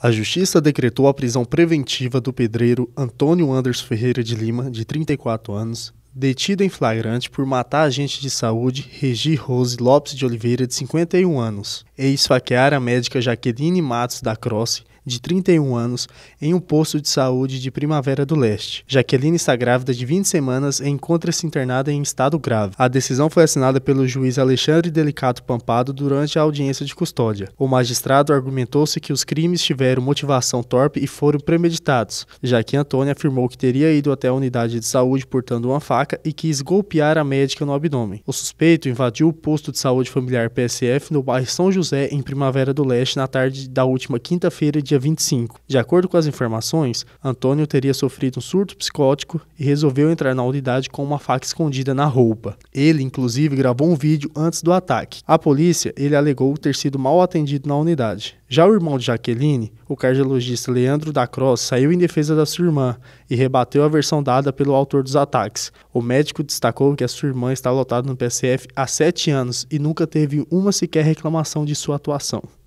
A justiça decretou a prisão preventiva do pedreiro Antônio Anderson Ferreira de Lima, de 34 anos, detido em flagrante por matar agente de saúde Regi Rose Lopes de Oliveira, de 51 anos, e esfaquear a médica Jaqueline Matos da Croce, de 31 anos, em um posto de saúde de Primavera do Leste. Jaqueline está grávida de 20 semanas e encontra-se internada em estado grave. A decisão foi assinada pelo juiz Alexandre Delicato Pampado durante a audiência de custódia. O magistrado argumentou-se que os crimes tiveram motivação torpe e foram premeditados, já que Antônia afirmou que teria ido até a unidade de saúde portando uma faca e quis golpear a médica no abdômen. O suspeito invadiu o posto de saúde familiar PSF no bairro São José, em Primavera do Leste, na tarde da última quinta-feira, dia dia 25. De acordo com as informações, Antônio teria sofrido um surto psicótico e resolveu entrar na unidade com uma faca escondida na roupa. Ele, inclusive, gravou um vídeo antes do ataque. A polícia, ele alegou ter sido mal atendido na unidade. Já o irmão de Jaqueline, o cardiologista Leandro da Cross, saiu em defesa da sua irmã e rebateu a versão dada pelo autor dos ataques. O médico destacou que a sua irmã está lotada no PSF há sete anos e nunca teve uma sequer reclamação de sua atuação.